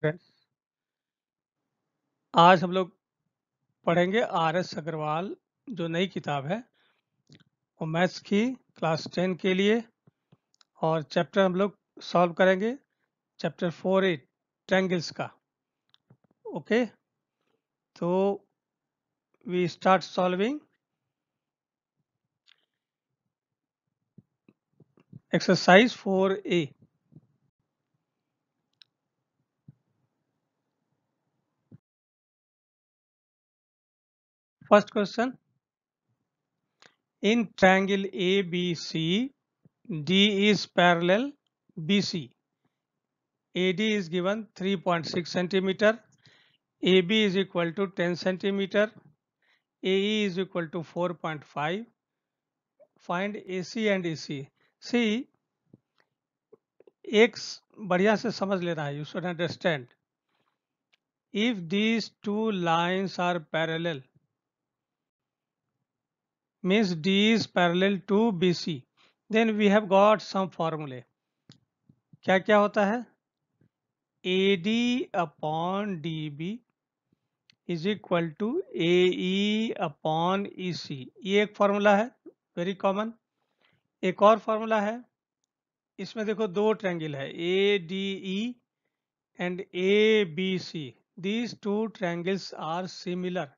Friends आज हम लोग पढ़ेंगे आर एस अग्रवाल जो नई किताब है वो मैथ्स की क्लास टेन के लिए और चैप्टर हम लोग सॉल्व करेंगे चैप्टर फोर ए ट्रैंगल्स का ओके तो we start solving exercise four A First question In triangle ABC, D is parallel BC. AD is given 3.6 centimeter. AB is equal to 10 centimeter. AE is equal to 4.5. Find AC and EC. See, X बढ़िया से समझ लेना You should understand. If these two lines are parallel, means D is parallel to BC. Then we have got some formulae. क्या क्या होता है AD upon DB is equal to A E upon E C ये एक formula है very common एक और formula है इसमें देखो दो ट्रैंगल है A D E and A B C these two triangles are similar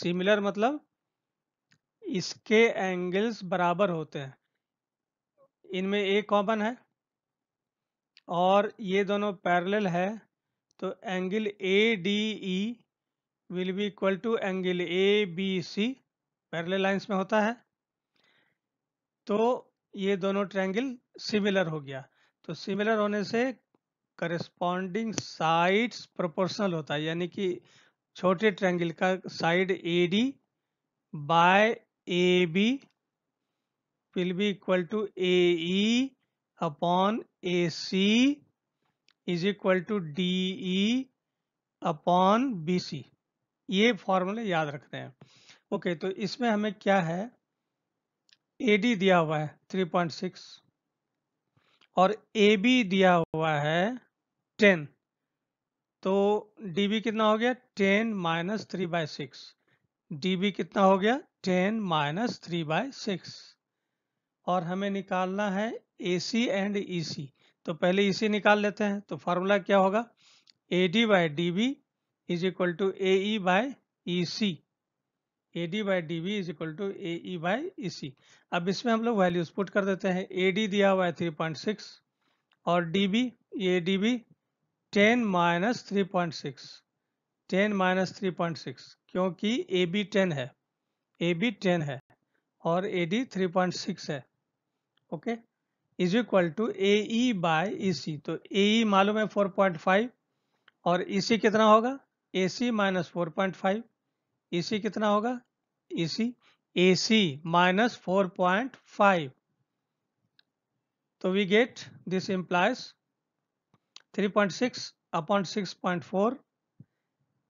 similar मतलब इसके एंगल्स बराबर होते हैं इनमें एक कॉमन है और ये दोनों पैरेलल है तो angle A D E will be equal to angle A B C parallel lines में होता है तो ये दोनों ट्रैंगल सिमिलर हो गया तो सिमिलर होने से करस्पॉन्डिंग साइड्स प्रोपोर्शनल होता है यानी कि छोटे ट्रैंगल का side A D by A B will be equal to A E upon A C is equal to D E upon B C ये फॉर्मूले याद रखते हैं ओके okay, तो इसमें हमें क्या है ए डी दिया हुआ है 3.6 और ए बी दिया हुआ है 10 तो डी बी कितना हो गया 10 minus three by six D B कितना हो गया ten minus three by six और हमें निकालना है A C and E C तो पहले ई e सी निकाल लेते हैं तो फार्मूला क्या होगा A D by D B is equal to A by E C A D by D B is equal to A by E C अब इसमें हम लोग वैल्यूज पुट कर देते हैं ए डी दिया हुआ है थ्री पॉइंट सिक्स और D B A D B ten minus three point six ten minus three point six क्योंकि ए बी टेन है ए बी टेन है और A D three point six है okay is equal to A E by E C तो A E e मालूम है four point five और ई e C कितना होगा A C minus four point five E C कितना होगा E C A C minus four point five तो we get this implies three point six upon six point four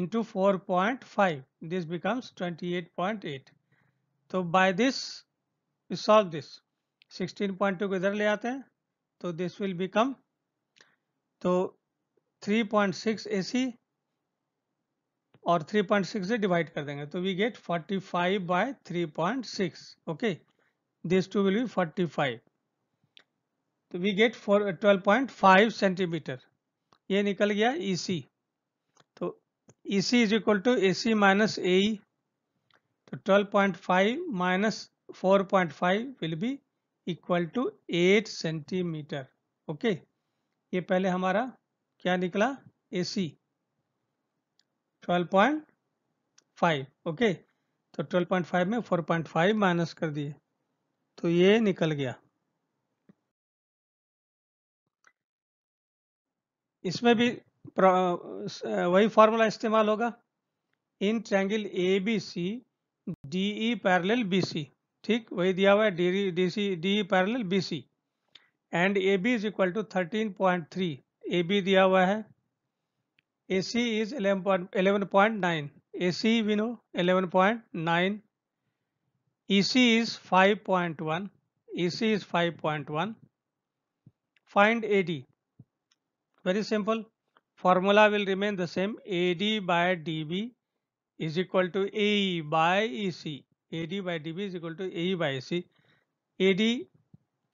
into 4.5 this becomes 28.8 so by this we solve this 16.2 ko idhar le aate hain so this will become so 3.6 AC और 3.6 से divide कर देंगे तो we get 45 five by six okay this two will be 45 तो we get for 12.5 centimetre ये निकल गया E C E C is equal to A C minus A तो twelve point five minus four point five will be equal to eight centimetre okay ये पहले हमारा क्या निकला A C twelve point five okay तो twelve point five में four point five minus कर दिए तो ये निकल गया इसमें भी वही फार्मूला इस्तेमाल होगा in triangle A B C D E parallel B C ठीक वही दिया हुआ है D D C D E parallel B C and A B is equal to thirteen point three A B दिया हुआ है A C is eleven point nine A C we know eleven point nine E C is five point one E C is five point one find A D very simple formula will remain the same AD by DB is equal to AE by EC AD by DB is equal to AE by EC AD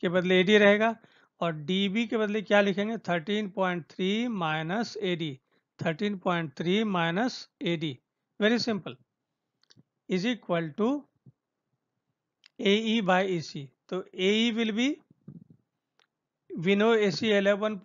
के बदले AD रहेगा और DB के बदले क्या लिखेंगे 13.3 point three minus A D thirteen point three minus A D very simple is equal to A E E C तो A will be we know AC 11.9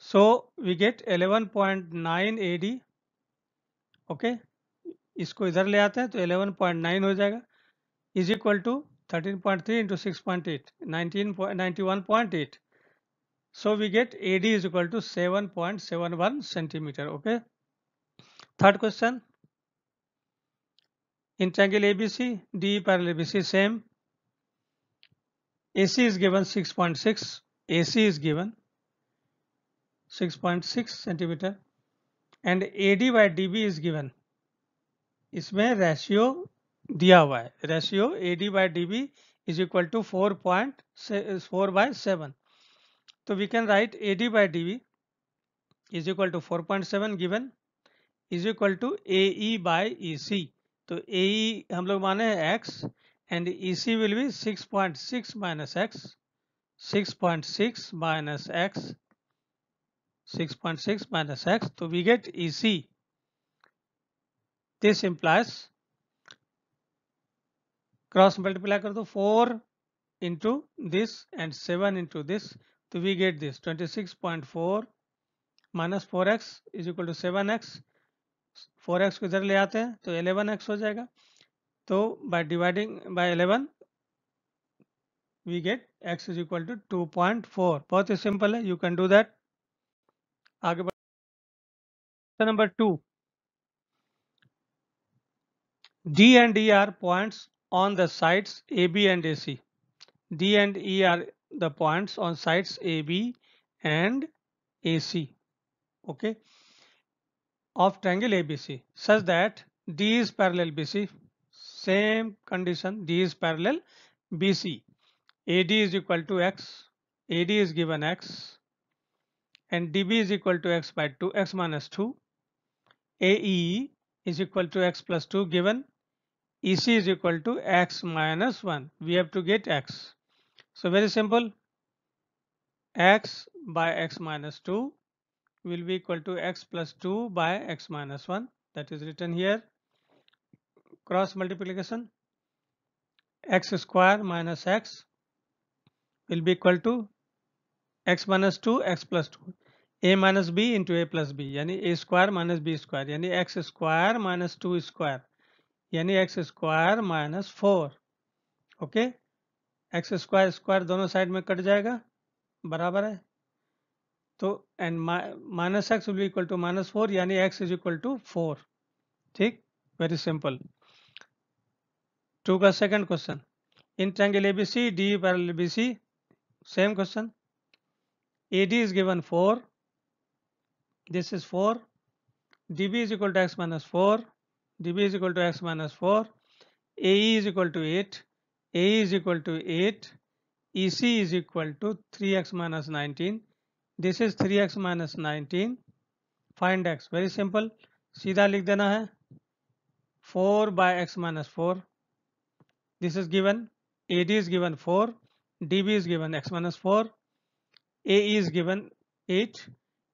so we get 11.9 AD okay okay? इसको इधर ले आते हैं तो 11.9 हो जाएगा is equal to 13.3 point three into six point eight nineteen eight so we get A D is equal to seven point seven one centimetre okay third question A B C D in triangle ABC, DE parallel BC is given six point six A C is given 6.6 centimetre and A D by D B is given इसमें ratio दिया हुआ है ratio A D by D B is equal to four point four by seven तो we can write A D by D B is equal to four point seven given is equal to A E by E C तो A E e हम लोग माने हैं x and E C will be six point six minus x six point six minus x 6.6 minus x So we get EC. This implies cross multiply 4 into this and 7 into this So we get this 26.4 minus 4x is equal to 7x. 4x ko idhar le aate to 11x ho jayega. So by dividing by 11 we get x is equal to 2.4. Both is simple, you can do that. आगे number two. D and E are points on the sides AB and AC. D and E are the points on sides AB and AC. Okay. Of triangle ABC such that D is parallel BC. Same condition D is parallel BC. AD is equal to X. AD is given X and dB is equal to x by 2 x minus 2 AE is equal to x plus 2 given EC is equal to x minus 1 we have to get x so very simple x by x minus 2 will be equal to x plus 2 by x minus 1 that is written here cross multiplication x square minus x will be equal to x minus 2 x plus 2 A minus B into A plus B यानी A square minus B square यानी x square minus two square यानी x square minus four okay x square square दोनों side में cut जाएगा बराबर है तो and minus x will equal to minus four यानी x is equal to four ठीक वेरी सिंपल टू का second question in triangle C D parallel C same question A D is given four This is 4. dB is equal to x minus 4. dB is equal to x minus 4. AE is equal to 8. AE is equal to 8. EC is equal to 3x minus 19. This is 3x minus 19. Find x. Very simple. seedha likh dena hai 4 by x minus 4. This is given. AD is given 4. DB is given x minus 4. AE is given 8.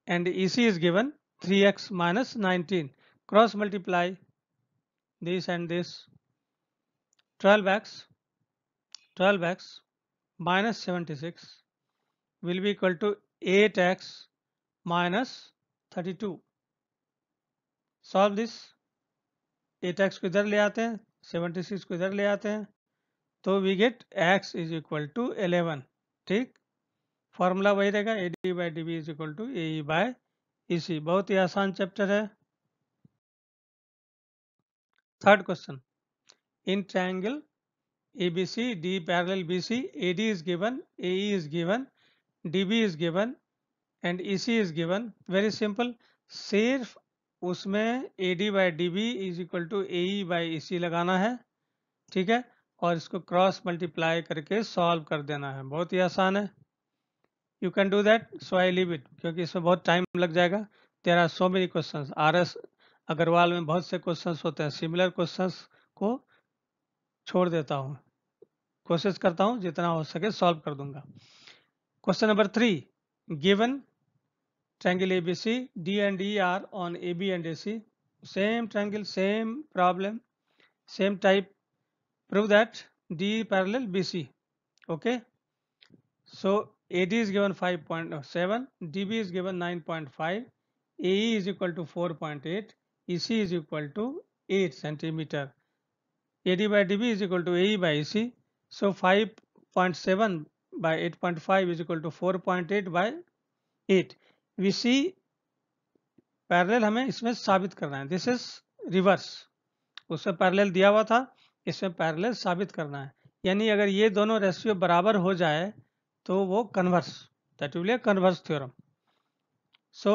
and EC is given 3x minus 19 cross multiply this and this 12x 12x minus 76 will be equal to 8x minus 32 Solve this. 8x को इधर ले आते हैं 76 को इधर ले आते हैं तो we get x is equal to 11 ठीक फॉर्मूला वही रहेगा A D by D B is equal to A by E C बहुत ही आसान चैप्टर है third question in triangle ABC, D parallel BC, AD is is given D B is given and E C is given very simple सिर्फ उसमें A D by DB is equal to by E C लगाना है ठीक है और इसको cross multiply करके solve कर देना है बहुत ही आसान है you can do that so I leave it क्योंकि इसमें बहुत टाइम लग जाएगा there are so many question R S Aggarwal में बहुत से क्वेश्चन होते हैं सिमिलर क्वेश्चन को छोड़ देता हूँ कोशिश करता हूँ जितना हो सके सॉल्व कर दूंगा question number three given triangle A B C D and E are on A B and A C same triangle same problem same type prove that D D B C okay so AD is given 5.7, DB is given 9.5, AE is equal to 4.8, EC is equal to 8 centimeter. AD by DB is equal to AE by EC. So 5.7 by 8.5 is equal to 4.8 by 8. We see parallel. हमें इसमें साबित करना है This is reverse. उसमें parallel दिया हुआ था इसमें parallel साबित करना है यानी अगर ये दोनों रेशियो बराबर हो जाए तो वो converse that will converse theorem so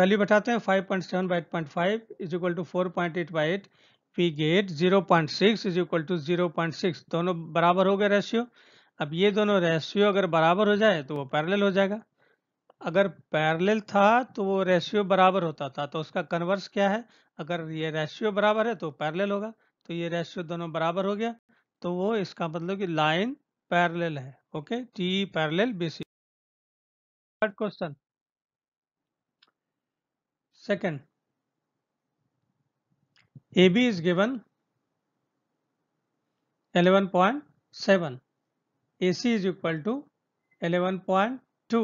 value बताते हैं 5.7 point seven by eight point five is equal to four point eight by eight we get zero point six is equal to zero point six दोनों बराबर हो गए ratio अब ये दोनों ratio अगर बराबर हो जाए तो वो पैरेलल हो जाएगा अगर पैरेलल था तो वो रेशियो बराबर होता था तो उसका कन्वर्स क्या है अगर ये रेशियो बराबर है तो पैरेलल होगा तो ये रेशियो दोनों बराबर हो गया तो वो इसका मतलब कि लाइन पैरेलल है okay T parallel BC third question second A B is given eleven point seven A C is equal to eleven point two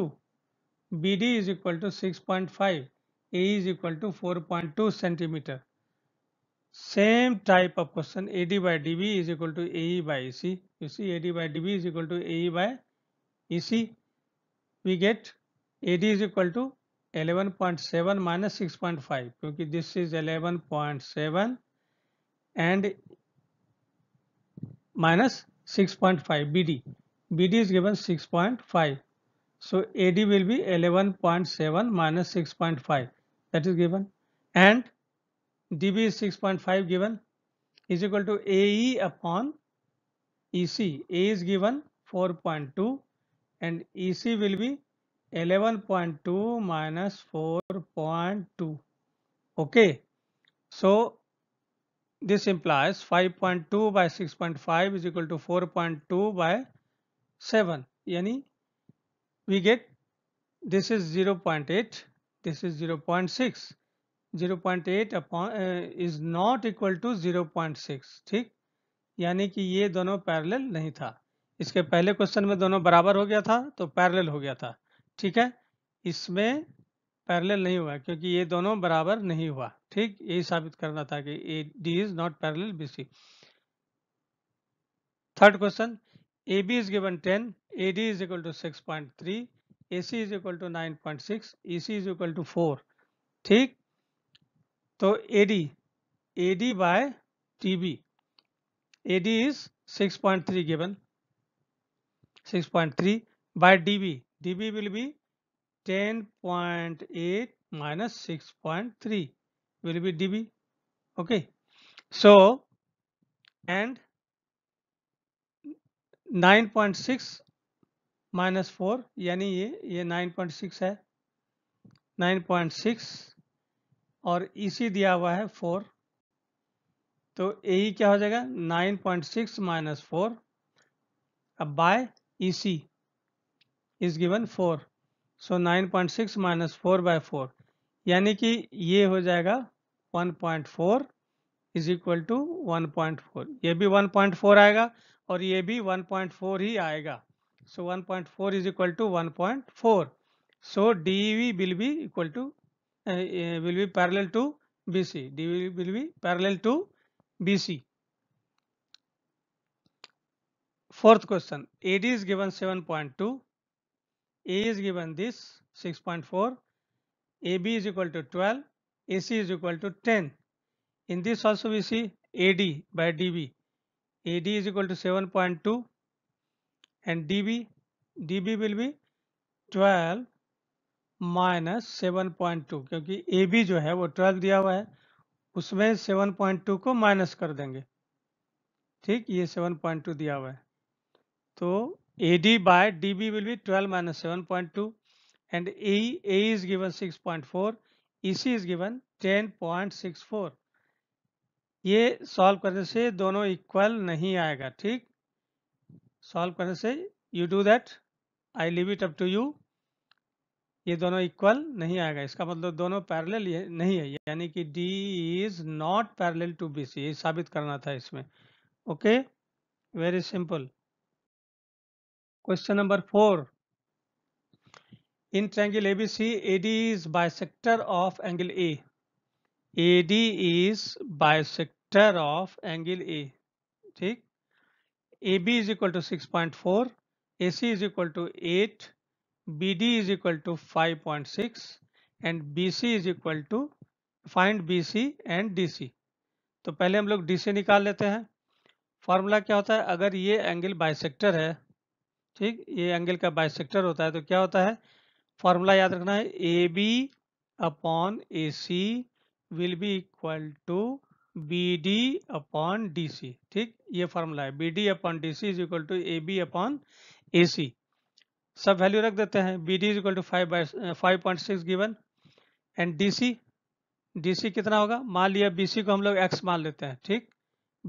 B D is equal to six point five A is equal to four point two centimetre Same type of question AD by DB is equal to AE by EC. You see AD by DB is equal to AE by EC. We get AD is equal to 11.7 minus 6.5 because this is 11.7 and minus 6.5 BD. BD is given 6.5. So AD will be 11.7 minus 6.5 that is given and dB is 6.5 given is equal to AE upon EC. A is given 4.2 and EC will be 11.2 minus 4.2. Okay. So this implies 5.2 by 6.5 is equal to 4.2 by 7. Yani we get this is 0.8, this is 0.6. Zero point eight upon is not equal to zero point six ठीक यानी कि ये दोनों parallel नहीं था इसके पहले question में दोनों बराबर हो गया था तो पैरेलल हो गया था ठीक है इसमें पैरेलल नहीं हुआ क्योंकि ये दोनों बराबर नहीं हुआ ठीक यही साबित करना था कि A D is not parallel B C third question A B is given ten A D is equal to six point three A C is equal to nine point six E C is equal to four ठीक तो A D A D by T B A D is six point three given six point three by D B D B will be ten point eight B 6.3 B okay so and nine point 9.6 minus 4 यानी ये ये 9.6 है 9.6 और ई सी दिया हुआ है four तो यही e क्या हो जाएगा nine point six minus four अब by E e C is given four so nine point six minus four by four यानी कि ये हो जाएगा one point four is equal to one point four ये भी वन पॉइंट फोर आएगा और ये भी वन पॉइंट फोर ही आएगा so one point four is equal to one point four so D B will be equal to Uh, uh, will be parallel to BC. D will be parallel to BC. Fourth question, AD is given 7.2, A is given this 6.4, AB is equal to 12, AC is equal to 10. In this also we see AD by DB. AD is equal to 7.2 and DB, DB will be 12 minus seven point two क्योंकि A B जो है वो twelve दिया हुआ है उसमें seven point two को minus कर देंगे ठीक ये सेवन पॉइंट टू दिया हुआ है तो A D by D B will be twelve minus seven point two and A A is given six point four E C is given ten point six four ये solve करने से दोनों equal नहीं आएगा ठीक सॉल्व करने से you do that I leave it up to you ये दोनों इक्वल नहीं आएगा इसका मतलब दोनों पैरेलल नहीं है यानी कि D is not parallel to B C साबित करना था इसमें okay very simple question number four in triangle A B C A D is bisector of angle A A D is bisector of angle A ठीक A B is equal to six point four A C is equal to eight BD is equal to 5.6 and BC is equal to find BC and DC. तो पहले हम लोग DC निकाल लेते हैं formula क्या होता है अगर ये एंगल बाइसेक्टर है ठीक ये एंगल का बाइसेक्टर होता है तो क्या होता है फार्मूला याद रखना है A B upon A C will be equal to B D upon D C ठीक ये फॉर्मूला है B D upon D C is equal to A B upon A C सब वैल्यू रख देते हैं B D is equal to five by five point six given and D C D C कितना होगा मान लिया B C को हम लोग एक्स मान लेते हैं ठीक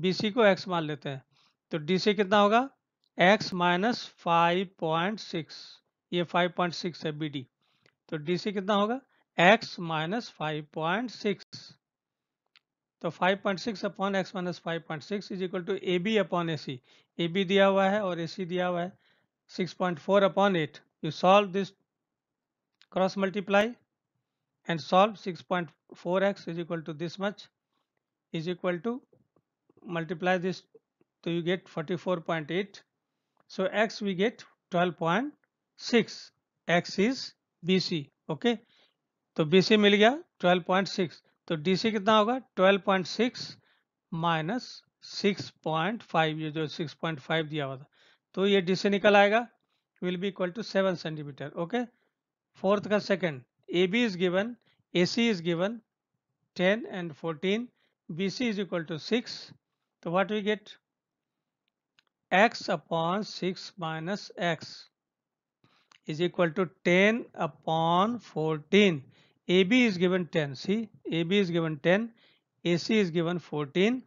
बी सी को एक्स मान लेते हैं तो डी सी कितना होगा x minus five point six ये फाइव पॉइंट सिक्स है बी डी तो डी सी कितना होगा x minus five point six तो five point six upon x minus five point six is equal to A B upon A C A B दिया हुआ है और A C दिया हुआ है 6.4 upon 8. You solve this cross multiply and solve 6.4x is equal to this much is equal to multiply this so you get 44.8 so x we get 12.6 x is BC okay So BC mil गया 12.6 So DC कितना होगा 12.6 6.5 You जो 6.5 diya हुआ तो ये D से निकल आएगा will be equal to seven centimetre okay fourth का second A B is given A C is given ten and fourteen B C is equal to six तो what we get x upon six minus x is equal to ten upon fourteen A B is given ten C A B is given ten A C is given fourteen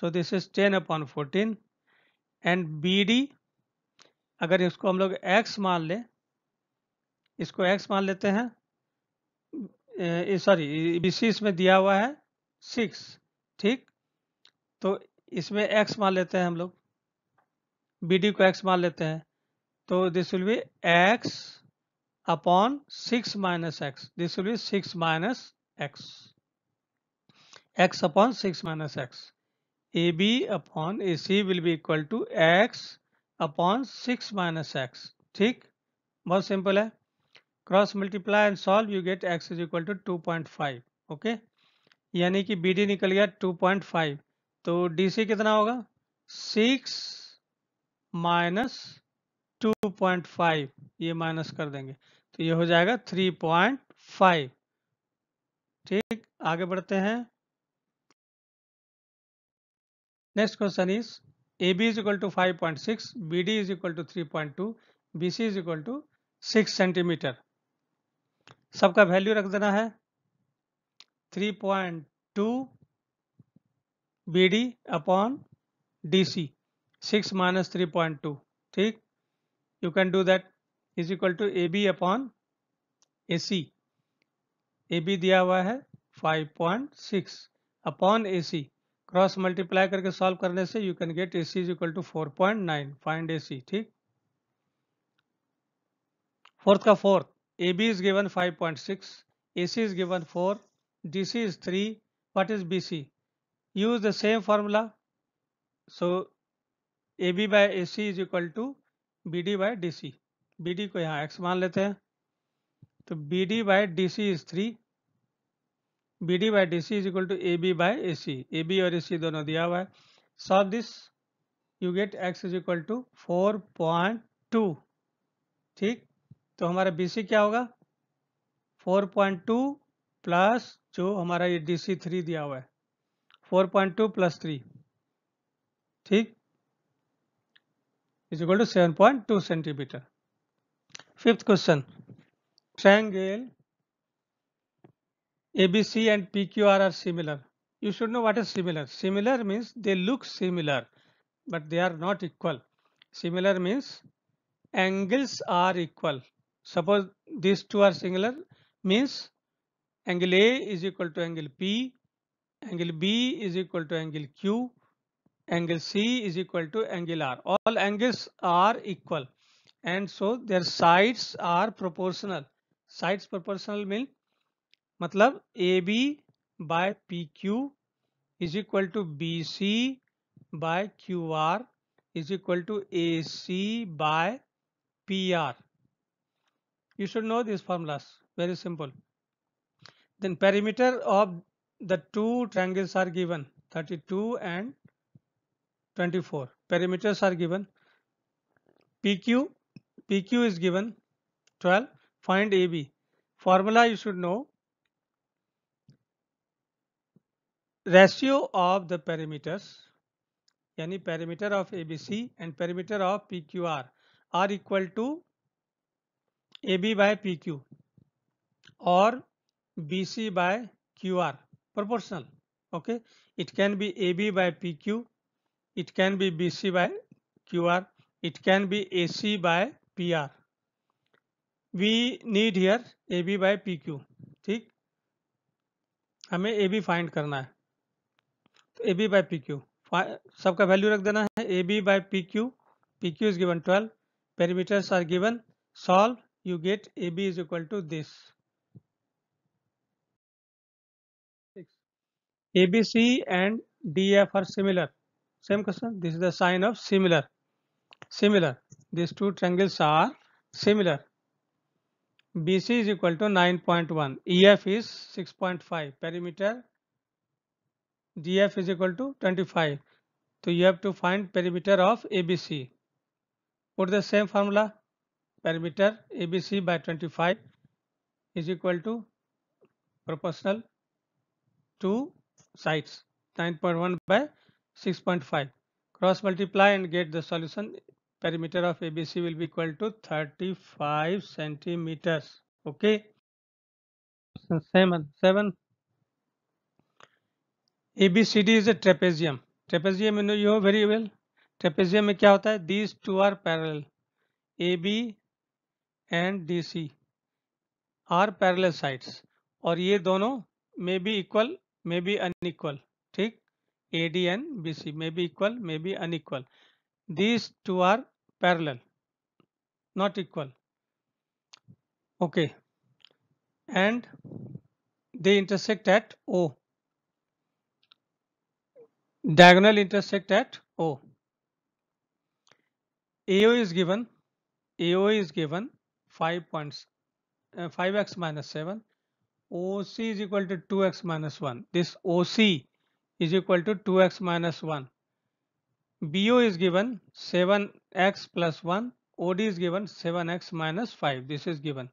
so this is ten upon fourteen and B D अगर इसको हम लोग x मान लें इसको x मान लेते हैं सॉरी बी सी इसमें दिया हुआ है सिक्स ठीक तो इसमें x मान लेते हैं हम लोग बी डी को x मान लेते हैं तो this will be x upon six minus x this will be six minus x x upon six minus x A B upon A C will be equal to x upon six minus x ठीक बहुत simple है cross multiply and solve you get x is equal to two point five okay यानी कि B D निकल गया two point five तो D C कितना होगा six minus two point five ये माइनस कर देंगे तो ये हो जाएगा थ्री पॉइंट फाइव ठीक आगे बढ़ते हैं next question is A B is equal to five point six B D is equal to three point two B C is equal to six centimetre सबका वैल्यू रख देना है three point two B D upon D C six minus three point two ठीक you can do that is equal to A B upon A C A B दिया हुआ है five point six upon A C cross multiply करके solve करने से you can get A C is equal to four point nine find A C ठीक fourth का fourth A B is given five point six A C is given four D C is three same formula so A B same A C is equal to B D by D C B D को यहाँ x मान लेते हैं तो BD D C is three B D by D C is equal to A B by A C A B और A C दोनों दिया हुआ है solve this you get x is equal to four point two ठीक तो हमारा B C क्या होगा फोर पॉइंट टू प्लस जो हमारा ये डी सी थ्री दिया हुआ है four point two plus three ठीक is equal to seven point two centimetre fifth question triangle ABC and PQR are similar. You should know what is similar. Similar means they look similar, but they are not equal. Similar means angles are equal. Suppose these two are similar means angle A is equal to angle P, angle B is equal to angle Q, angle C is equal to angle R. All angles are equal and so their sides are proportional. Sides proportional mean मतलब AB by PQ is equal to BC by QR is equal to AC by PR. you should know these formulas very simple then perimeter of the two triangles are given 32 and 24 perimeters are given pq pq is given 12 find ab formula you should know ratio of the parameters यानी parameter of A B C and parameter of P Q R are equal to A B by P Q और B C by Q R proportional okay it can be A B by P Q it can be B C by Q R it can be A C by P R we need here A B by P Q ठीक हमें ए B find करना है A B by P Q सबका value रख देना है A B by P Q P Q is given twelve perimeters are given solve you get A B is equal to this A B C and D F are similar same question this is the sign of similar similar this two triangles are similar B C is equal to nine point one E F is six point five perimeter df is equal to 25 so you have to find perimeter of abc put the same formula perimeter abc by 25 is equal to proportional to sides 9.1 by 6.5 cross multiply and get the solution perimeter of abc will be equal to 35 centimeters okay so seven seven A ABCD is a trapezium. Trapezium, trapezium know, you know very well trapezium में क्या होता है these two are parallel A B and D C are parallel sides और ये दोनों may be equal may be unequal ठीक A D and B C may be equal may be unequal these two are parallel not equal okay and they intersect at O diagonal intersect at O. AO is given, AO is given 5 points, uh, 5x minus 7. OC is equal to 2x minus 1. This OC is equal to 2x minus 1. BO is given 7x plus 1. OD is given 7x minus 5. This is given.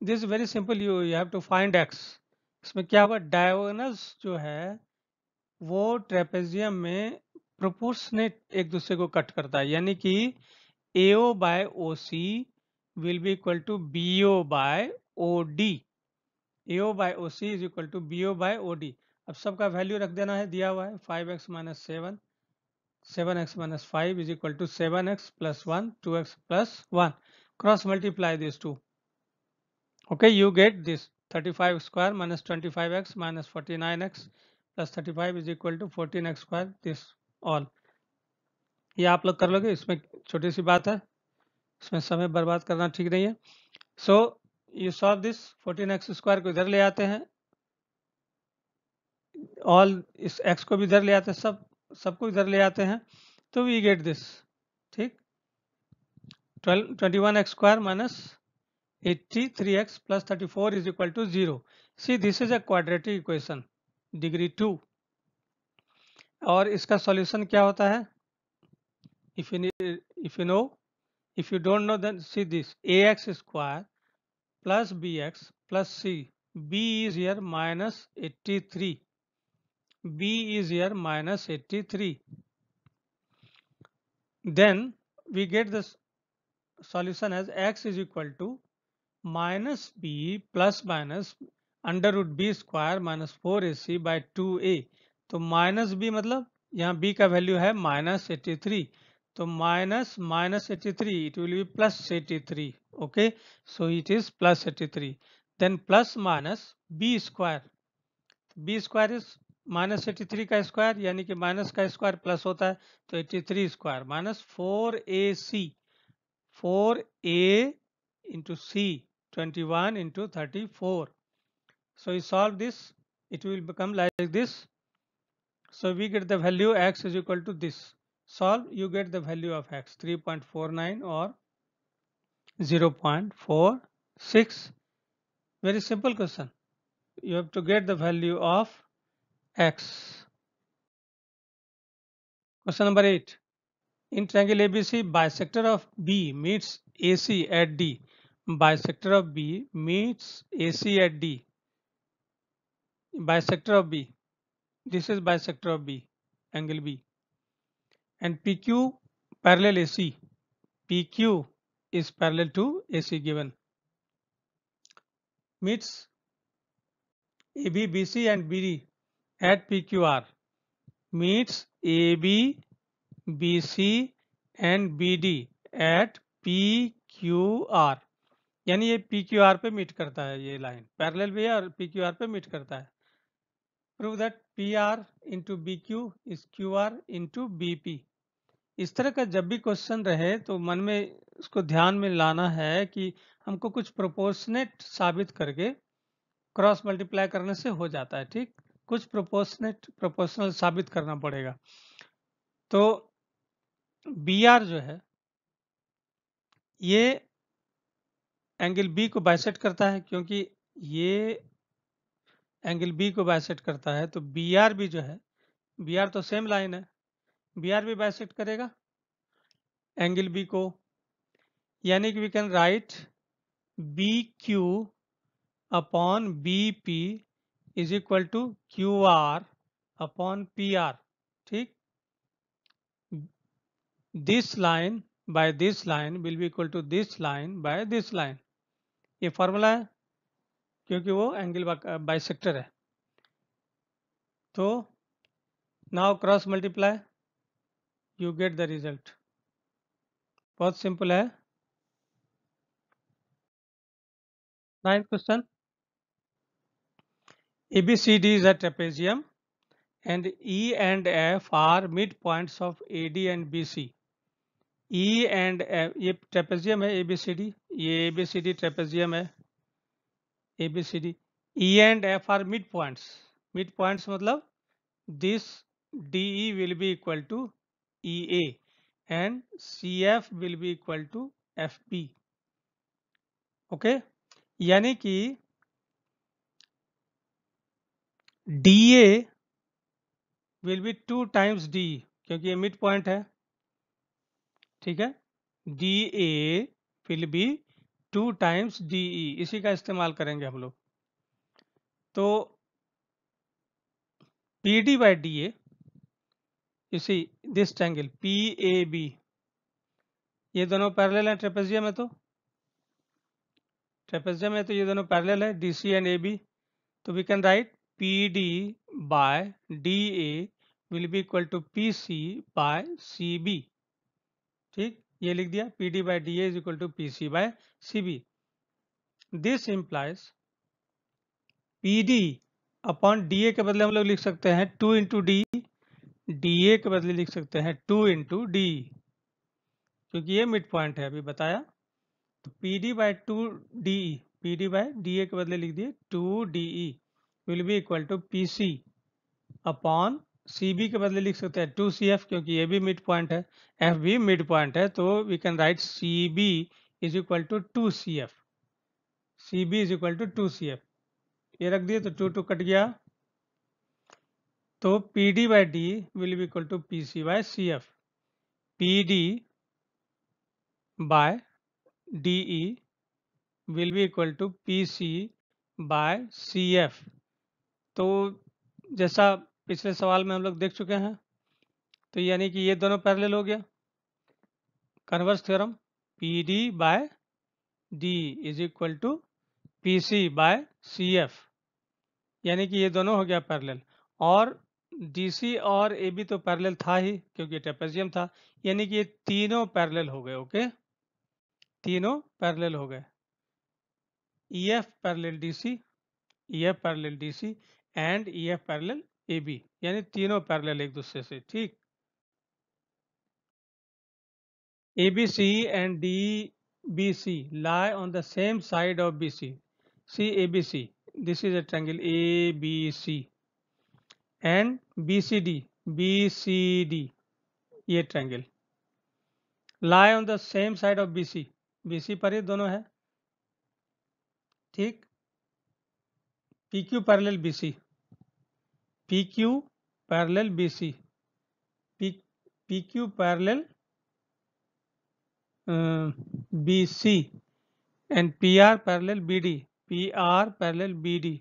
This is very simple. You, you have to find x. इसमें क्या होगा डायगोनस जो है वो trapezium में proportionate एक दूसरे को कट करता है यानी कि A by O C will be equal to B O by O D A O by O C is equal to B O by O D अब सबका वैल्यू रख देना है दिया हुआ है five x minus seven seven x minus five is equal to seven x plus one two x plus one cross multiply this two okay you get this thirty five square minus twenty five x minus forty nine x plus thirty five is equal to fourteen x square this all ये आप लोग कर लोगे इसमें छोटी सी बात है इसमें समय बर्बाद करना ठीक नहीं है so you solve this fourteen x square को इधर ले आते हैं ऑल इस एक्स को भी इधर ले आते हैं सब सबको इधर ले आते हैं तो वी गेट दिस ठीक twenty one x square minus eighty three x plus thirty four is equal to zero see this is a quadratic equation degree two और इसका सॉल्यूशन क्या होता है if you if you know if you don't know then see this a x square plus b x plus C B is here minus eighty three b is here minus eighty three then we get the solution as x is equal to minus b plus minus under root b square minus four A C by two ए तो minus b मतलब यहाँ b का value है minus eighty three तो minus minus eighty three it will be plus eighty three okay so it is plus eighty three then plus minus B square b square is minus eighty three का square यानी कि minus का square plus होता है तो eighty three square minus four A c four a into c twenty one into thirty four So you solve this, it will become like this. So we get the value x is equal to this. Solve, you get the value of x 3.49 or 0.46. Very simple question. You have to get the value of x. Question number 8. In triangle ABC, bisector of B meets AC at D. Bisector of B meets AC at D. bisector of B. This is bisector of B, angle B. And PQ parallel AC. PQ is parallel to AC given. Meets AB, BC and BD at PQR. Meets AB, BC and BD at PQR. यानी ये PQR पे meet करता है ये line parallel भी है और PQR पे मीट करता है prove that P R into B Q is Q R into B P इस तरह का जब भी क्वेश्चन रहे तो मन में उसको ध्यान में लाना है कि हमको कुछ प्रोपोर्शनेट साबित करके क्रॉस मल्टीप्लाई करने से हो जाता है ठीक कुछ प्रोपोर्शनेट प्रोपोर्शनल साबित करना पड़ेगा तो बी आर जो है ये एंगल बी को बाइसेट करता है क्योंकि ये एंगल बी को बायसेट करता है तो बी आर भी जो है बी आर तो सेम लाइन है बी आर भी बायसेट करेगा एंगल बी को यानी कि we can write B Q upon B P is equal to Q R upon P R ठीक this line by this line will be equal to this line by this line ये formula है क्योंकि वो angle by uh, है तो now cross multiply you get the result बहुत simple है ninth question A B C D is a trapezium and E and F are mid point of A D and B C E and F ये trapezium है A B C D ये A B C D trapezium है A B C D E and F are mid points mid points मतलब this D E will be equal to E A and C F will be equal to F B okay यानी कि D A will be two times D क्योंकि ये mid point है ठीक है D A will be two times D E इसी का इस्तेमाल करेंगे हम लोग तो P D by D A इसी this triangle P A B ये दोनों पैरेलल हैं ट्रेपेजियम में तो ट्रेपेजियम में तो ये दोनों पैरेलल है D C and A B तो we can write P D by D A will be equal to P C by C B ठीक ये लिख दिया P D by D is equal to P C by C B this implies P D upon D A के बदले हम लोग लिख सकते हैं two into D D A के बदले लिख सकते हैं टू इंटू डी क्योंकि ये मिड पॉइंट है अभी बताया तो P D by two D P D by D A के बदले लिख दिए two D E will be equal to P C upon C B के बदले लिख सकते हैं टू सी एफ क्योंकि ये भी मिड पॉइंट है एफ भी मिड पॉइंट है तो we can write C B is equal to two C F C B is equal to two C F ये रख दिए तो टू टू कट गया तो P D by D will be equal to P C by C F P D by D E will be equal to P C by C F तो जैसा पिछले सवाल में हम लोग देख चुके हैं तो यानी कि ये दोनों पैरल हो गया converse theorem P D by D is equal to P C by C F यानी कि ये दोनों हो गया पैरल और सी और ए बी तो पैरल था ही क्योंकि टेपेजियम था यानी कि ये तीनों पैरल हो गए ओके तीनों पैरल हो गए E F D C E F D C and E F parallel A B यानी तीनों पैरेलल एक दूसरे से ठीक A B C and D B C lie on the same side of B C C A B C this is A B C and B C D B C D ये triangle lie on the same side of B C B C पर ही दोनों है ठीक P Q parallel C PQ parallel BC P, PQ parallel uh, BC and PR parallel BD PR parallel BD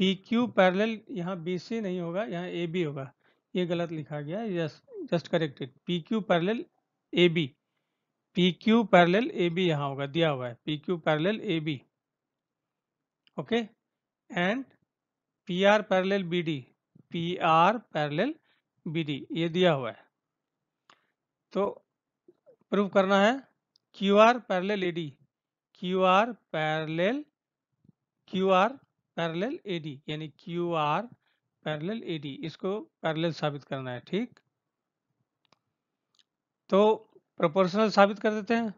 PQ parallel यहाँ BC नहीं होगा यहाँ AB होगा ये गलत लिखा गया है yes just corrected PQ parallel AB PQ parallel AB यहाँ होगा दिया हुआ है PQ parallel AB okay and PR parallel BD P R parallel B D ये दिया हुआ है तो प्रूव करना है Q R parallel A D Q R parallel Q R parallel A D यानी Q R parallel A D इसको parallel साबित करना है ठीक तो प्रोपोर्शनल साबित कर देते हैं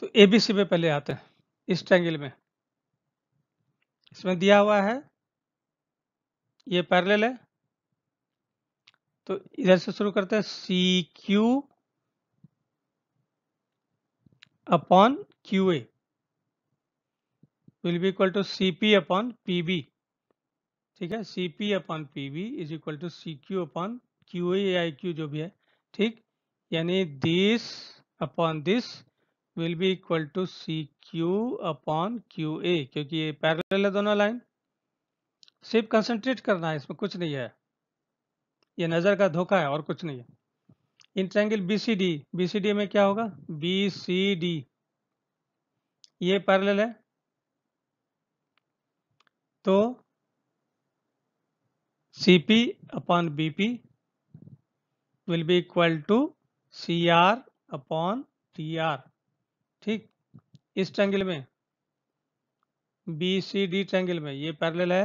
तो एबीसी में पहले आते हैं इस ट्रैंगल में इसमें दिया हुआ है ये पैरेलल है तो इधर से शुरू करते हैं C Q upon Q A will be equal to C P upon P B ठीक है C P upon P B is equal to C Q upon Q A I Q जो भी है ठीक यानी this upon this will be equal to C Q upon Q A क्योंकि ये parallel है दोनों लाइन सिर्फ कंसंट्रेट करना है इसमें कुछ नहीं है ये नज़र का धोखा है और कुछ नहीं है in triangle B C D B C D में क्या होगा बी सी डी ये पैरेलल है तो C P upon B P will be equal to C R upon T R ठीक इस ट्रैंगल में बी सी डी ट्रैंगल में ये पैरेलल है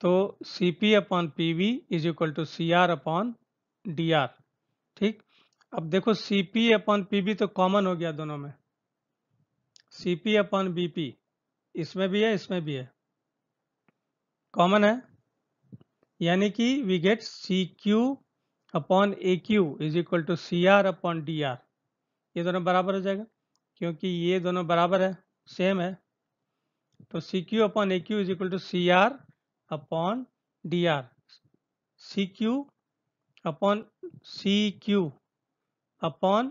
तो C P upon P V is equal to C R upon D R ठीक अब देखो C P upon P V तो कॉमन हो गया दोनों में C P upon B P इसमें भी है इसमें भी है कॉमन है यानी कि we get C Q upon A Q is equal to C R upon D R ये दोनों बराबर हो जाएगा क्योंकि ये दोनों बराबर है सेम है तो C Q upon A Q is equal to C R upon D R C Q upon C Q upon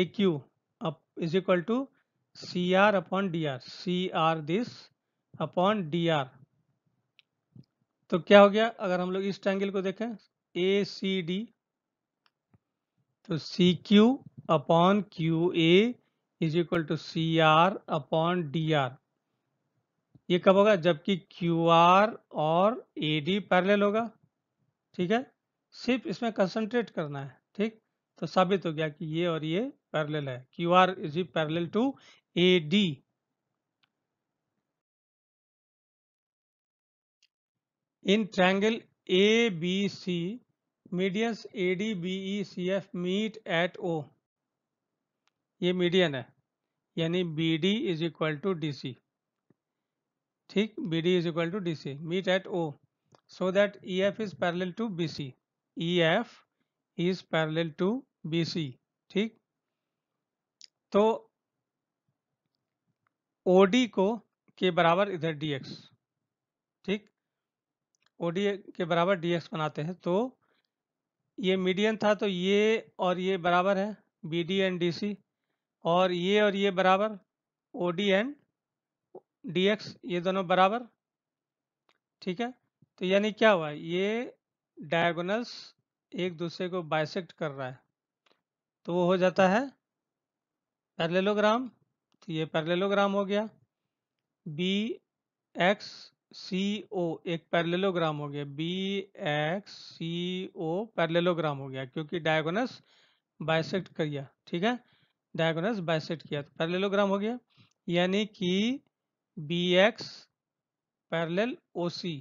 A Q is equal to C R upon D R C R this upon D R तो क्या हो गया अगर हम लोग इस triangle को देखें ए सी डी तो C Q upon Q A is equal to C R upon D R ये कब होगा जबकि क्यू आर और ए डी पैरल होगा ठीक है सिर्फ इसमें कंसंट्रेट करना है ठीक तो साबित हो गया कि ये और ये पैरल है Q R is E parallel to A D in triangle A B C medians A D B E C F meet at O ये मीडियन है यानी B D is equal to D C ठीक B D is equal to D C meet at O so that EF is parallel to BC. EF is parallel to BC. ठीक तो OD को के बराबर इधर DX ठीक OD के बराबर DX बनाते हैं तो ये मीडियम था तो ये और ये बराबर है BD एंड DC और ये और ये बराबर OD एंड डी एक्स ये दोनों बराबर ठीक है तो यानी क्या हुआ ये डायगोनल्स एक दूसरे को बाइसेक्ट कर रहा है तो वो हो जाता है पैरलेलोग्राम तो ये पैरलेलोग्राम हो गया बी एक्स सी ओ एक पैरलेलोग्राम हो गया B X C O parallelogram हो गया क्योंकि डायगोनस बाइसेक्ट किया ठीक है डायगोनस बाइसेक्ट किया तो पैरलेलोग्राम हो गया यानी कि B X parallel O C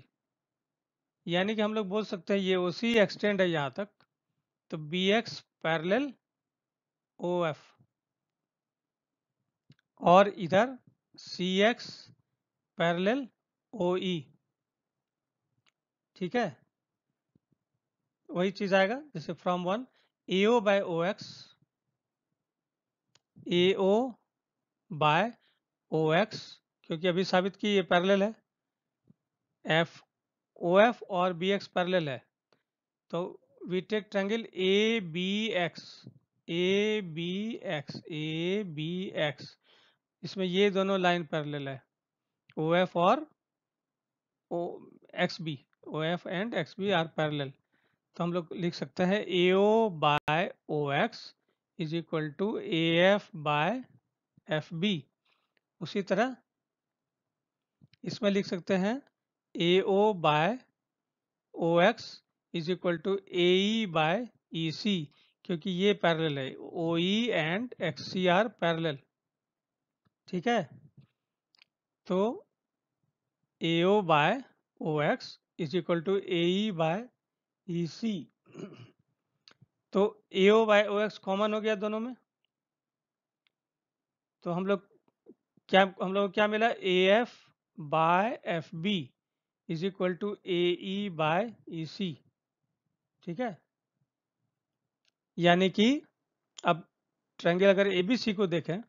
यानी कि हम लोग बोल सकते हैं ये ओ सी एक्सटेंड है यहाँ तक तो B X parallel O F और इधर सी एक्स पैरल ओ ई ठीक है वही चीज आएगा जैसे from one A O by O X A O by O X क्योंकि अभी साबित की ये पैरेलल है एफ ओ एफ और बी एक्स पैरेलल है तो we take triangle A B X A B X A B X इसमें ये दोनों लाइन पैरेलल है ओ एफ और O X B O F and X B are parallel तो हम लोग लिख सकते हैं A O by O X is equal to A F by F B उसी तरह इसमें लिख सकते हैं A O by O X is equal to A by E C क्योंकि ये पैरेलल है O E and X C are parallel ठीक है तो A O by O X is equal to A by E C तो A O by O X common हो गया दोनों में तो हम लोग क्या हम लोग क्या मिला A F by F B is equal to A by E C ठीक है यानी कि अब ट्रायंगल अगर ए बी सी को देखें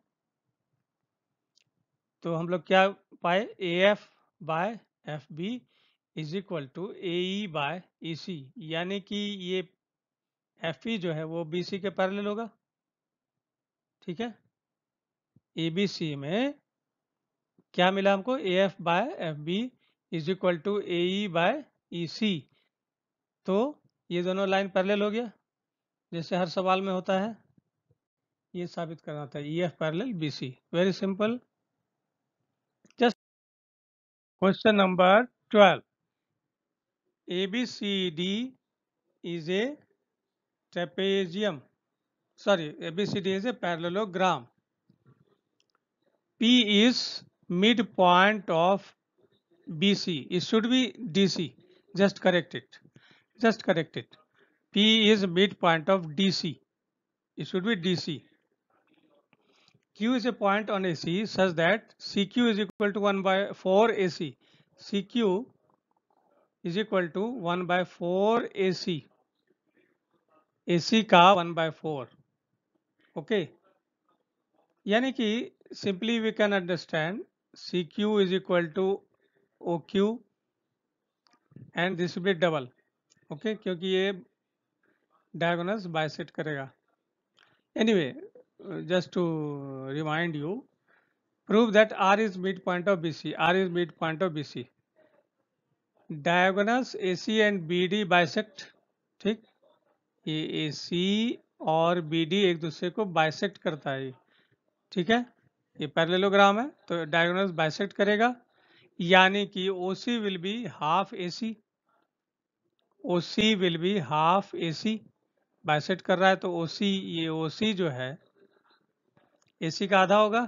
तो हम लोग क्या पाए A F by F B is equal to A by E C यानी कि ये एफ ई e जो है वो बी सी के पैरल होगा ठीक है ए बी सी में क्या मिला हमको A F by F B is equal to A by E C तो ये दोनों लाइन पैरेलल हो गया जैसे हर सवाल में होता है ये साबित करना था E F parallel B C very simple just question number twelve A B C D is a trapezium sorry A B C D is a parallelogram P is midpoint of BC. It should be DC. Just correct it. Just correct it. P is midpoint of DC. It should be DC. Q is a point on AC such that CQ is equal to 1 by 4 AC. CQ is equal to 1 by 4 AC. AC का 1 by 4. Okay. यानी कि simply we can understand C Q is equal to O Q and this be double okay क्योंकि ये diagonals bisect करेगा anyway just to remind you prove that r is midpoint of bc r is midpoint of bc diagonals ac and bd bisect ठीक ये ac और bd एक दूसरे को bisect करता है ठीक है ये पैरेलोग्राम है तो डायगोनल बाइसेक्ट करेगा यानी कि O C will be half A C O C will be half A C bisect कर रहा है तो ओ सी ये ओ सी जो है ए सी का आधा होगा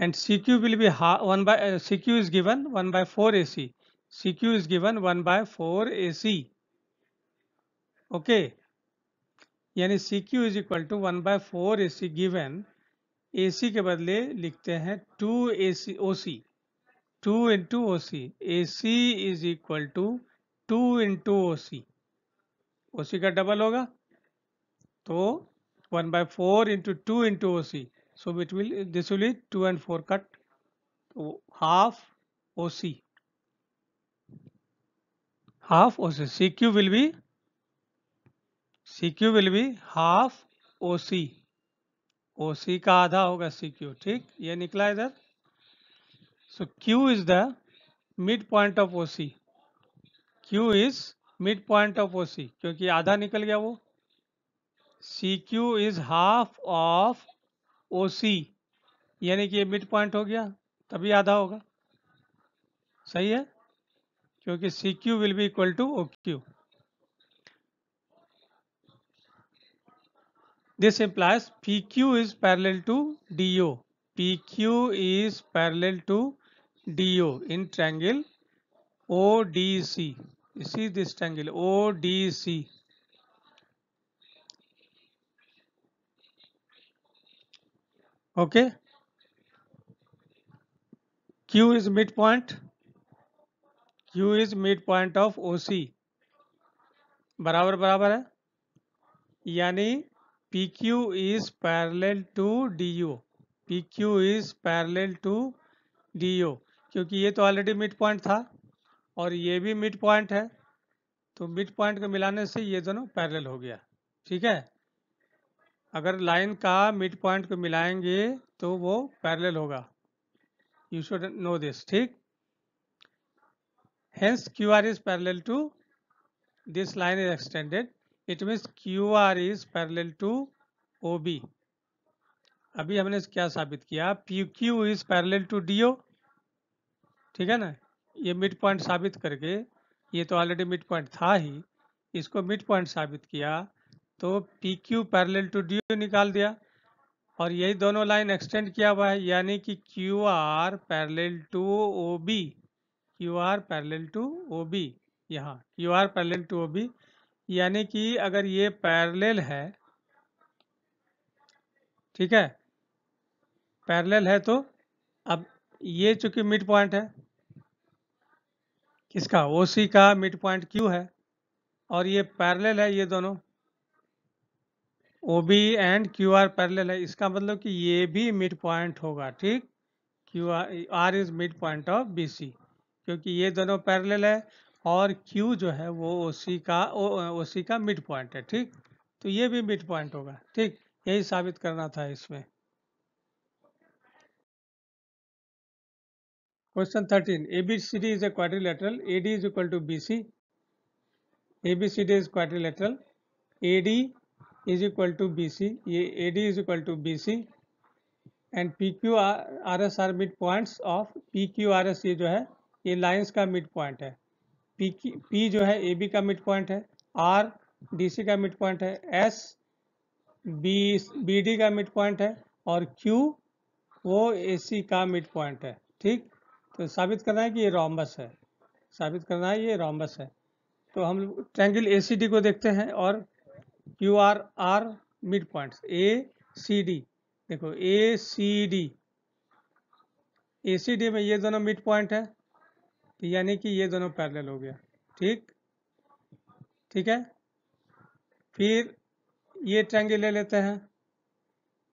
and C Q will be one by C Q is given one by four A C C Q is given one by four A C okay यानी C Q is equal to one by four A C given A C के बदले लिखते हैं two A C O C two into O C A C is equal to two into O C O C का double होगा तो one by four into two into O C so with will this will two and four cut half O C half O C Q will be C Q will be half O C O C का आधा होगा C Q ठीक ये निकला इधर so Q is the mid point of O C Q is mid point of O C क्योंकि आधा निकल गया वो C Q is half of O C यानी कि ये मिड पॉइंट हो गया तभी आधा होगा सही है क्योंकि C Q will be equal to O Q This implies PQ is parallel to DO. PQ is parallel to DO in triangle ODC. You see this triangle ODC. Okay. Q is midpoint. Q is midpoint of OC. बराबर बराबर है यानी PQ is parallel to DU. PQ is parallel to DU. क्योंकि ये तो already mid point था और ये भी मिड पॉइंट है तो मिड पॉइंट को मिलाने से ये दोनों पैरेलल हो गया ठीक है अगर लाइन का मिड पॉइंट को मिलाएंगे तो वो पैरेलल होगा यू शुड नो दिस ठीक hence Q R is parallel to this line is extended it means Q R is parallel to O B अभी हमने क्या साबित किया P Q is parallel to D O ठीक है ना ये मिड पॉइंट साबित करके ये तो ऑलरेडी मिड पॉइंट था ही इसको मिड पॉइंट साबित किया तो P Q parallel to D O निकाल दिया और यही दोनों लाइन एक्सटेंड किया हुआ है यानी कि Q R parallel to O B Q R parallel to O B यहाँ Q R parallel to O B यानी कि अगर ये पैरेलल है ठीक है पैरेलल है तो अब ये चूंकि मिड पॉइंट है किसका ओ सी का मिड पॉइंट क्यू है और ये पैरेलल है ये दोनों O B and Q R parallel है इसका मतलब कि ये भी मिड पॉइंट होगा ठीक Q R R is mid point of B C क्योंकि ये दोनों पैरेलल है और Q जो है वो सी का सी का मिड पॉइंट है ठीक तो ये भी मिड पॉइंट होगा ठीक यही साबित करना था इसमें question thirteen A B C D is a quadrilateral A D is equal to B C A B C D is quadrilateral A D is equal to B C ये A D is equal to B C and P Q R S are mid points of P Q R S ये जो है ये lines का mid point है P जो है A B का मिड पॉइंट है आर डी सी का मिड पॉइंट है एस बी बी डी का मिड पॉइंट है और क्यू वो ए सी का मिड पॉइंट है ठीक तो साबित करना है कि ये रॉम्बस है साबित करना है ये रॉम्बस है तो हम ट्रैंगल ए सी डी को देखते हैं और Q R R mid point A C D देखो A C D A C D में ये दोनों मिड पॉइंट है यानी कि ये दोनों पैरेलल हो गया ठीक ठीक है फिर ये ट्रेंगल ले लेते हैं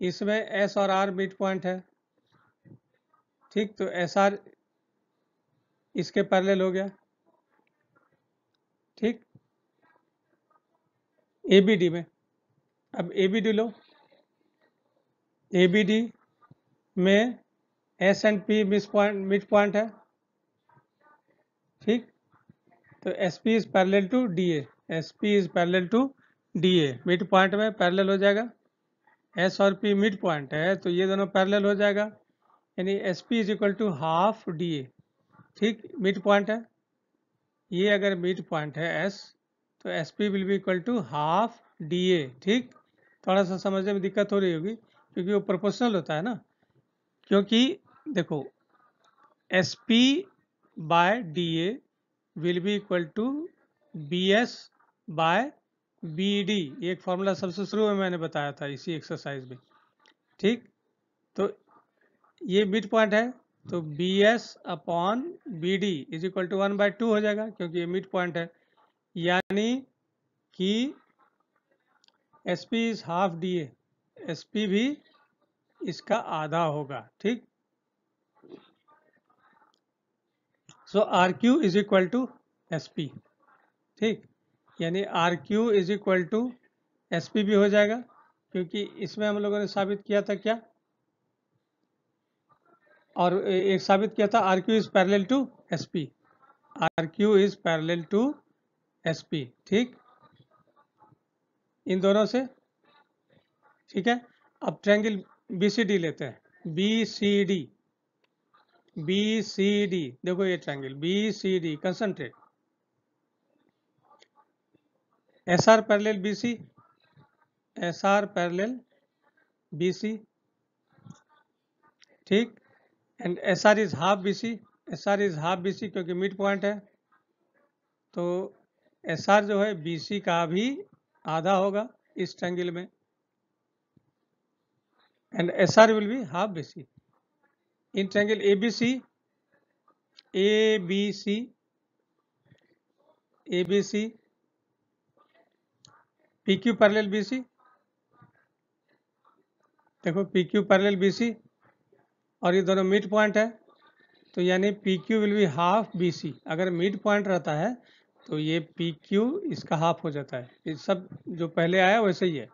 इसमें एस और आर मिड पॉइंट है ठीक तो एस आर इसके पैरेलल हो गया ठीक ए बी डी में अब ए बी डी लो ए बी डी में S and P mid point mid point है ठीक तो S P is parallel to D S P is parallel to D A mid point में parallel हो जाएगा एस और पी मिड पॉइंट है तो ये दोनों पैरल हो जाएगा यानी S P is equal to half D A ठीक मिड पॉइंट है ये अगर मिड पॉइंट है एस तो S P will be equal to half D A ठीक थोड़ा सा समझने में दिक्कत हो रही होगी क्योंकि वो प्रोपोर्शनल होता है ना क्योंकि देखो S P by DA will be equal to BS by BD एक फॉर्मूला सबसे शुरू में मैंने बताया था इसी एक्सरसाइज में ठीक तो ये मिड पॉइंट है तो B S upon B D is equal to one by two हो जाएगा क्योंकि ये मिड पॉइंट है यानी कि S P is half D S P भी इसका आधा होगा ठीक so R Q is equal to S P ठीक यानी R Q is equal to S P भी हो जाएगा क्योंकि इसमें हम लोगों ने साबित किया था क्या और एक साबित किया था R Q is parallel to S P R Q is parallel to S P ठीक इन दोनों से ठीक है अब ट्रैंगल बी सी डी लेते हैं B C D B C D देखो ये triangle B C D concentrate S R parallel B C S R parallel B C ठीक and S R is half B C S R is half B C क्योंकि mid point है तो S R जो है B C का भी आधा होगा इस ट्रैंगल में and S R will be half B C in triangle A B C A B C A B C P Q parallel B C देखो P Q parallel B C और ये दोनों मिड पॉइंट है तो यानी P Q will be half B C अगर mid point रहता है तो ये पी क्यू इसका हाफ हो जाता है ये सब जो पहले आया वैसे ही है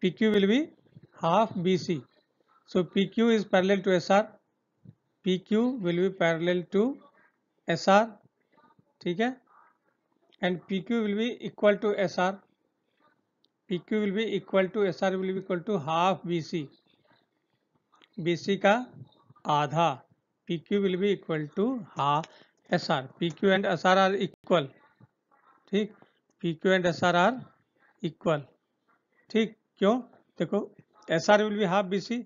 P Q will be half B C so P Q is parallel to S R PQ will be parallel to SR ठीक है and PQ will be equal to SR PQ will be equal to SR will be equal to half BC BC का आधा PQ will be equal to half SR PQ and SR are equal ठीक PQ and SR are equal ठीक क्यों देखो SR will be half BC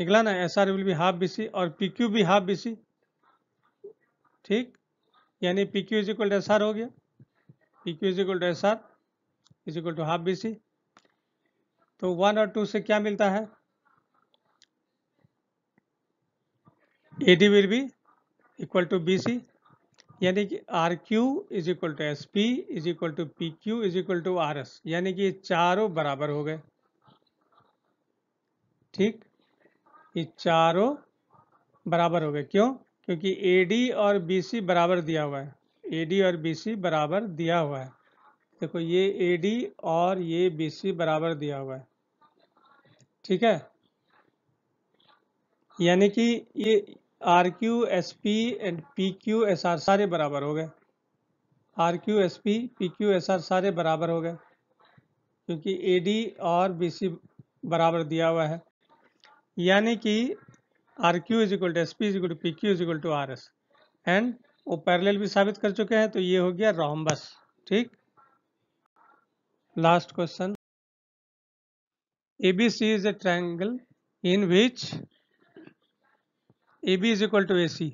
निकला ना S R will be half B C और P Q भी half B C ठीक यानी P Q is equal to S R हो गया P Q is equal to S R is equal to half B C तो one और two से क्या मिलता है A D will be equal to B C यानी कि R Q is equal to S P is equal to P Q is equal to R S यानी कि चारों बराबर हो गए ठीक ये चारों बराबर हो गए क्यों क्योंकि ए डी और बी सी बराबर दिया हुआ है ए डी और बी सी बराबर दिया हुआ है देखो ये ए डी और ये बी सी बराबर दिया हुआ है ठीक है यानी कि ये R Q S P and P Q S R सारे बराबर हो गए R Q S P P Q S R सारे बराबर हो गए क्योंकि ए डी और बी सी बराबर दिया हुआ है यानी कि R Q is equal to S P is equal to P Q is equal to R S and वो पैरेलल भी साबित कर चुके हैं तो ये हो गया रोम्बस ठीक last question A B C is a triangle in which A B is equal to A C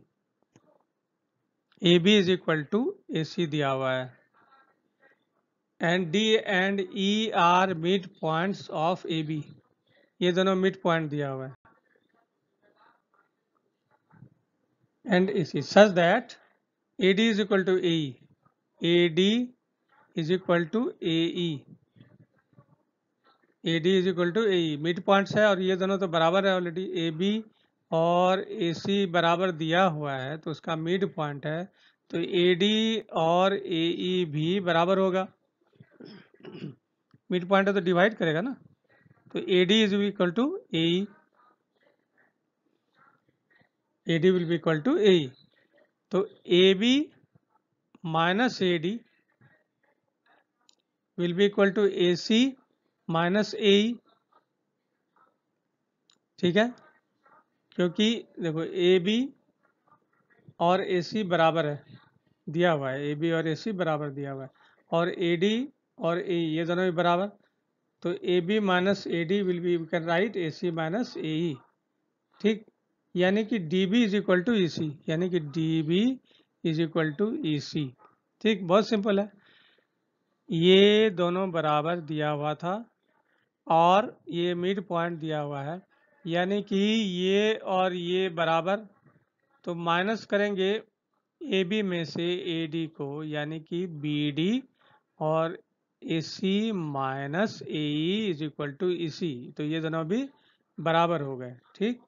A B is equal to A C दिया हुआ है and D and E are mid points of A B ये दोनों mid point दिया हुआ है and AC such that AD is equal to AE. AD is equal to AE. AD is equal to AE. Mid points है और ये दोनों तो बराबर है ऑलरेडी ए बी और ए सी बराबर दिया हुआ है तो उसका मिड पॉइंट है तो ए डी और ए ई e भी बराबर होगा मिड पॉइंट है तो डिवाइड करेगा ना तो A D is equal to AE A D will be equal to ए तो A B minus A D will be equal to A C minus A ठीक है क्योंकि देखो ए बी और ए सी बराबर है दिया हुआ है ए बी और ए सी बराबर दिया हुआ है और ए डी और ए e, ये दोनों भी बराबर तो A B minus A D will be can write A C minus A E ठीक यानी कि D B is equal to E C यानी कि D B is equal to E C ठीक बहुत सिंपल है ये दोनों बराबर दिया हुआ था और ये मिड पॉइंट दिया हुआ है यानी कि ये और ये बराबर तो माइनस करेंगे ए बी में से ए डी को यानी कि बी डी और A C minus A E is equal to E C तो ये दोनों भी बराबर हो गए ठीक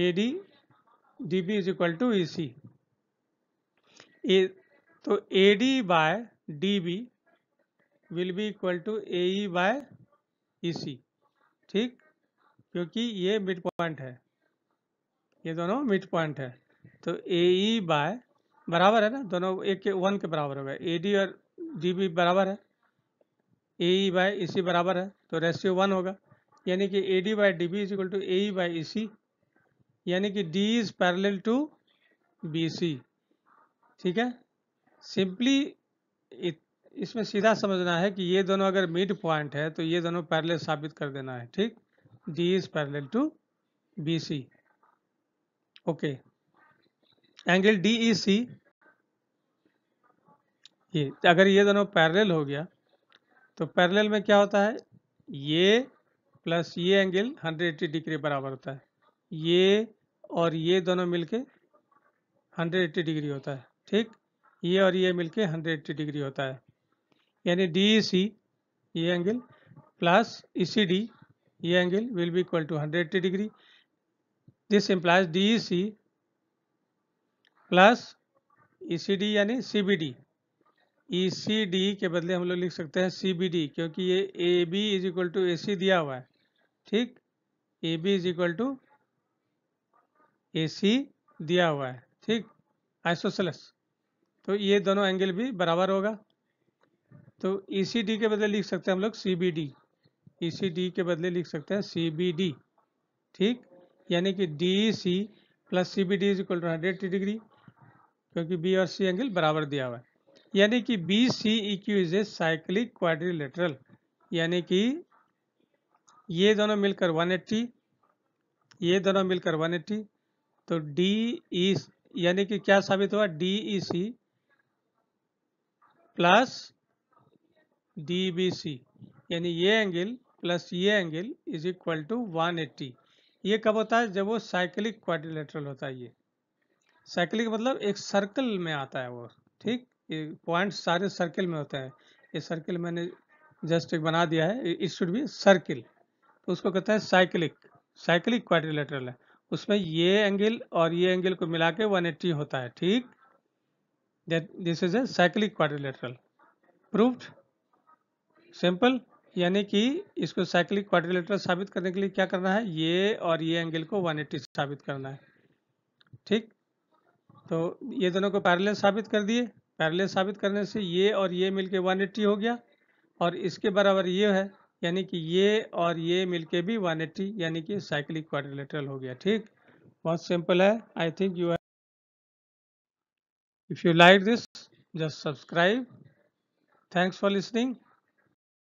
A D D B is equal to E C A तो A D by D B will be equal to A E by E C ठीक क्योंकि ये मिड पॉइंट है ये दोनों मिड पॉइंट है तो ए ई बाय बराबर है ना दोनों एक के वन के बराबर हो गए ए डी और डी बी बराबर है ए ई बाय ई सी बराबर है तो रेशियो वन होगा यानी कि A D by D B is equal to A E by E C यानी कि D is parallel to B C ठीक है सिंपली इसमें सीधा समझना है कि ये दोनों अगर मिड पॉइंट है तो ये दोनों पैरेलल साबित कर देना है ठीक D is parallel to B C okay angle D E C ये अगर ये दोनों पैरेलल हो गया तो पैरेलल में क्या होता है ये प्लस ये एंगल 180 डिग्री बराबर होता है ये और ये दोनों मिलके 180 डिग्री होता है ठीक ये और ये मिलके 180 डिग्री होता है यानी डी सी ये angle plus E C D ये angle will be equal to 180 degree this implies D C plus E C D यानी C B D E C D के बदले हम लोग लिख सकते हैं सी बी डी क्योंकि ये A B is equal to A C दिया हुआ है ठीक A B is equal to A C दिया हुआ है ठीक आइसोसलस तो ये दोनों एंगल भी बराबर होगा तो ई सी डी के बदले लिख सकते हैं हम लोग C B D E C D के बदले लिख सकते हैं सी बी डी ठीक यानी कि D C plus C B D is equal to hundred degree क्योंकि बी और सी एंगल बराबर दिया हुआ है यानी कि B C E Q is a cyclic quadrilateral यानी कि ये दोनों मिलकर 180 ये दोनों मिलकर 180 तो डी ई e यानी कि क्या साबित हुआ D E C plus D B C यानी ये एंगल प्लस ये एंगल इज इक्वल टू 180 ये कब होता है जब वो साइक्लिक क्वाड्रिलेटरल होता है ये साइक्लिक मतलब एक सर्कल में आता है वो ठीक पॉइंट सारे सर्कल में होता है ये सर्कल मैंने जस्ट एक बना दिया है इट शुड बी सर्किल तो उसको कहते हैं साइक्लिक साइक्लिक क्वाड्रिलेटरल है उसमें ये एंगल और ये एंगल को मिला के वन एट्टी होता है ठीक this is a cyclic quadrilateral proved simple यानी कि इसको साइक्लिक क्वाड्रिलेटरल साबित करने के लिए क्या करना है ये और ये एंगल को 180 साबित करना है ठीक तो ये दोनों को पैरेलल साबित कर दिए पैरेलल साबित करने से ये और ये मिलके 180 हो गया और इसके बराबर ये है यानी कि ये और ये मिलके भी 180 यानी कि साइक्लिक क्वाड्रिलेटरल हो गया ठीक बहुत सिंपल है I think you if you like this just subscribe thanks for listening